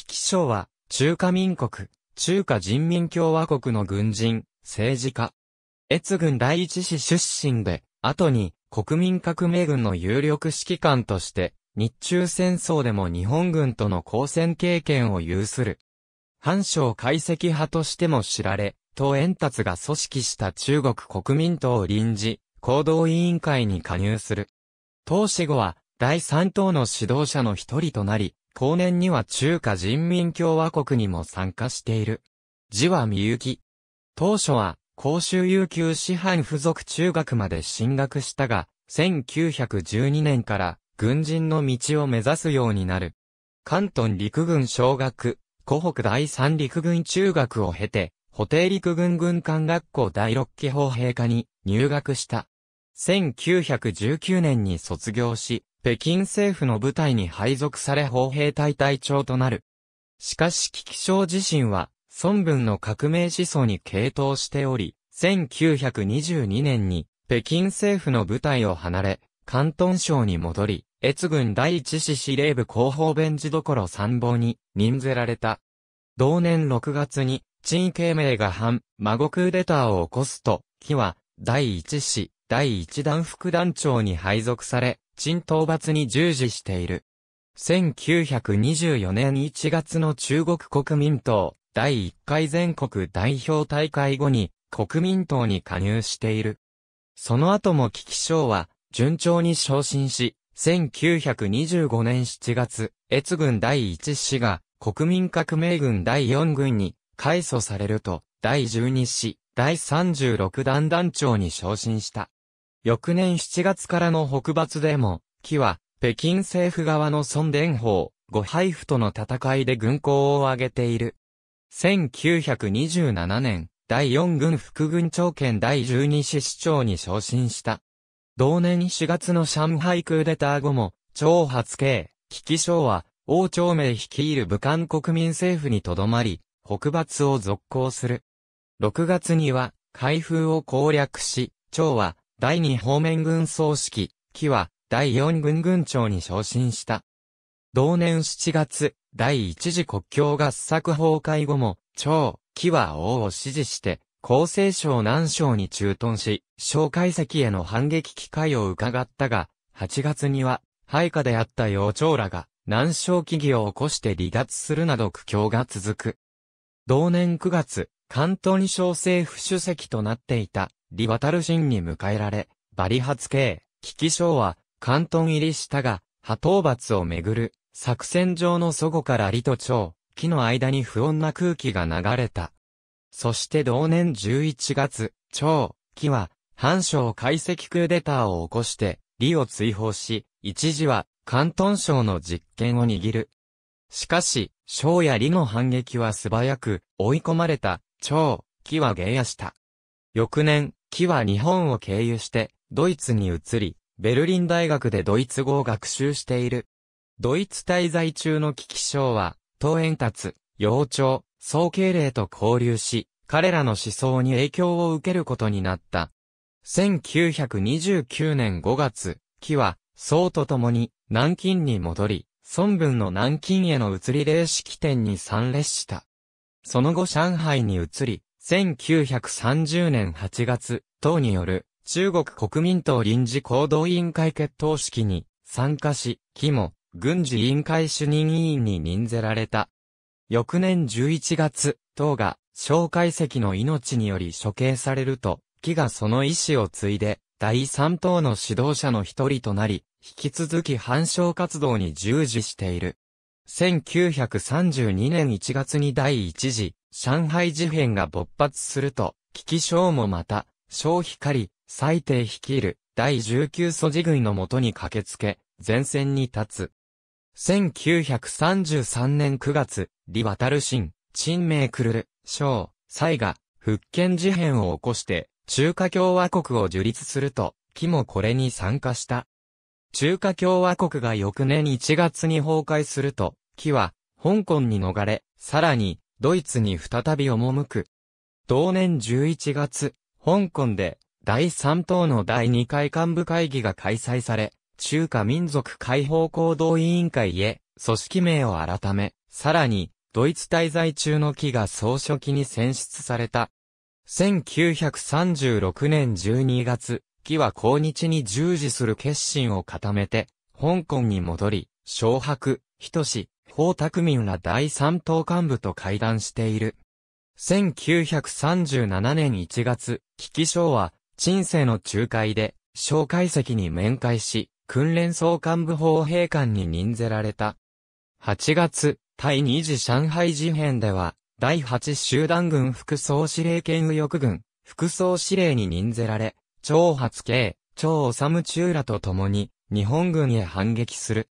貴貴章は、中華民国、中華人民共和国の軍人、政治家。越軍第一子出身で、後に、国民革命軍の有力指揮官として、日中戦争でも日本軍との交戦経験を有する。反省解析派としても知られ、党円達が組織した中国国民党臨時、行動委員会に加入する。党死後は、第三党の指導者の一人となり、後年には中華人民共和国にも参加している。字はみゆき。当初は、公衆有給師範付属中学まで進学したが、1912年から軍人の道を目指すようになる。関東陸軍小学、湖北第三陸軍中学を経て、補定陸軍軍艦学校第六期砲兵科に入学した。1919年に卒業し、北京政府の部隊に配属され砲兵隊隊長となる。しかし危機症自身は、孫文の革命思想に傾倒しており、1922年に北京政府の部隊を離れ、関東省に戻り、越軍第一師司令部広報弁事所参謀に任ぜられた。同年6月に、陳慶明が反、孫クーデターを起こすと、木は、第一師、第一団副団長に配属され、新討伐に従事している。1924年1月の中国国民党第1回全国代表大会後に国民党に加入している。その後も危機賞は順調に昇進し、1925年7月、越軍第1師が国民革命軍第4軍に改組されると、第12師、第36団団長に昇進した。翌年7月からの北伐でも、木は、北京政府側の孫伝法、五配布との戦いで軍功を挙げている。1927年、第四軍副軍長兼第十二師市長に昇進した。同年4月の上海クーデター後も、張発刑、危機省は、王朝明率いる武漢国民政府にとどまり、北伐を続行する。6月には、開封を攻略し、張は、第二方面軍総指揮、木は、第四軍軍長に昇進した。同年7月、第一次国境合作崩壊後も、張、木は王を支持して、厚生省南省に駐屯し、蒋介石への反撃機会を伺ったが、8月には、配下であった幼長らが、南省起義を起こして離脱するなど苦境が続く。同年9月、関東に省政府主席となっていた、李渡神に迎えられ、バリ発慶、危機将は、関東入りしたが、波討伐をめぐる、作戦上の祖語から李と長、木の間に不穏な空気が流れた。そして同年11月、長、木は、藩省解析クーデターを起こして、李を追放し、一時は、関東省の実権を握る。しかし、ウや李の反撃は素早く、追い込まれた、長、木は下野した。翌年、木は日本を経由して、ドイツに移り、ベルリン大学でドイツ語を学習している。ドイツ滞在中の危機賞は、東円達、幼鳥、総経礼と交流し、彼らの思想に影響を受けることになった。1929年5月、木は、宋と共に、南京に戻り、孫文の南京への移り霊式典に参列した。その後上海に移り、1930年8月、党による中国国民党臨時行動委員会決闘式に参加し、木も軍事委員会主任委員に任ぜられた。翌年11月、党が蒋介石の命により処刑されると、木がその意志を継いで、第三党の指導者の一人となり、引き続き反証活動に従事している。1932年1月に第一次上海事変が勃発すると、危機省もまた、小光、最低率いる、第19素地軍のもとに駆けつけ、前線に立つ。1933年9月、李渡新、陳明クルル、小、蔡が、福建事変を起こして、中華共和国を樹立すると、木もこれに参加した。中華共和国が翌年1月に崩壊すると、木は、香港に逃れ、さらに、ドイツに再び赴く。同年11月、香港で、第3党の第2回幹部会議が開催され、中華民族解放行動委員会へ、組織名を改め、さらに、ドイツ滞在中の木が総書記に選出された。1936年12月、木は抗日に従事する決心を固めて、香港に戻り、小白、ひとし、江沢民ら第三党幹部と会談している。1937年1月、危機省は、陳世の仲介で、蒋介石に面会し、訓練総幹部砲兵官に任ぜられた。8月、第二次上海事変では、第8集団軍副総司令兼右翼軍、副総司令に任ぜられ、張発慶、張治中らと共に、日本軍へ反撃する。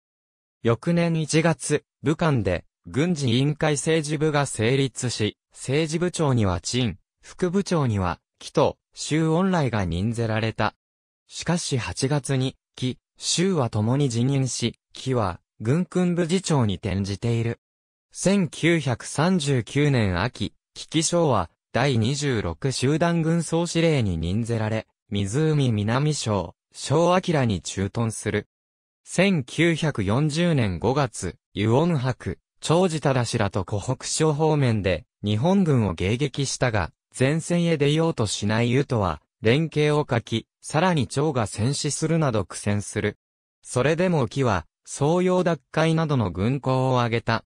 翌年1月、武漢で、軍事委員会政治部が成立し、政治部長には陳、副部長には、紀と、周恩来が任ぜられた。しかし8月に、紀、周は共に辞任し、紀は、軍訓部次長に転じている。1939年秋、紀紀章は、第26集団軍総司令に任ぜられ、湖南省、小明に駐屯する。1940年5月、湯温博、長治忠らと湖北省方面で日本軍を迎撃したが、前線へ出ようとしない湯とは、連携を書き、さらに長が戦死するなど苦戦する。それでも木は、総洋奪回などの軍功を挙げた。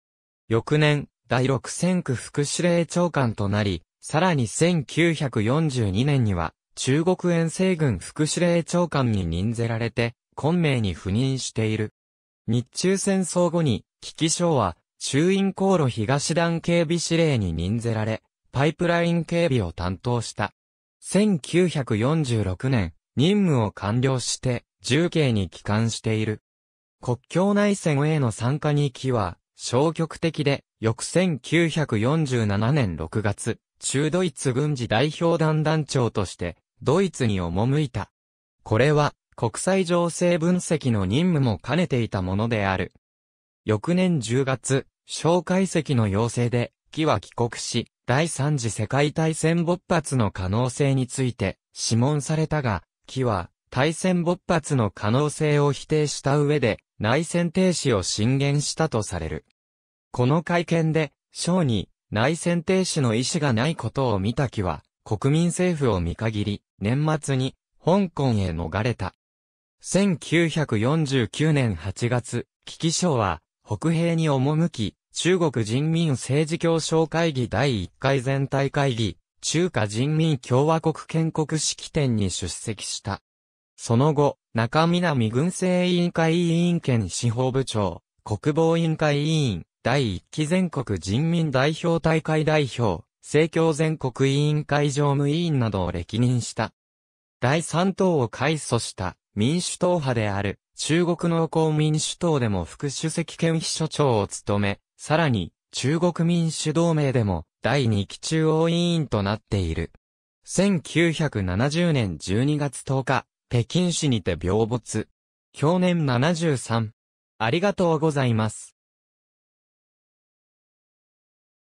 翌年、第六戦区副司令長官となり、さらに1942年には、中国遠征軍副司令長官に任ぜられて、昆明に赴任している。日中戦争後に、危機省は、衆院航路東団警備司令に任ぜられ、パイプライン警備を担当した。1946年、任務を完了して、重慶に帰還している。国境内戦への参加に行きは、消極的で、翌1947年6月、中ドイツ軍事代表団団長として、ドイツに赴いた。これは、国際情勢分析の任務も兼ねていたものである。翌年10月、蒋介石の要請で、木は帰国し、第三次世界大戦勃発の可能性について、諮問されたが、木は、大戦勃発の可能性を否定した上で、内戦停止を進言したとされる。この会見で、小に内戦停止の意思がないことを見た木は、国民政府を見限り、年末に香港へ逃れた。1949年8月、危機省は、北平に赴き、中国人民政治協商会議第1回全体会議、中華人民共和国建国式典に出席した。その後、中南軍政委員会委員兼司法部長、国防委員会委員、第1期全国人民代表大会代表、政教全国委員会常務委員などを歴任した。第3党を改組した。民主党派である中国農耕民主党でも副主席兼秘書長を務め、さらに中国民主同盟でも第2期中央委員となっている。1970年12月10日、北京市にて病没。去年73。ありがとうございます。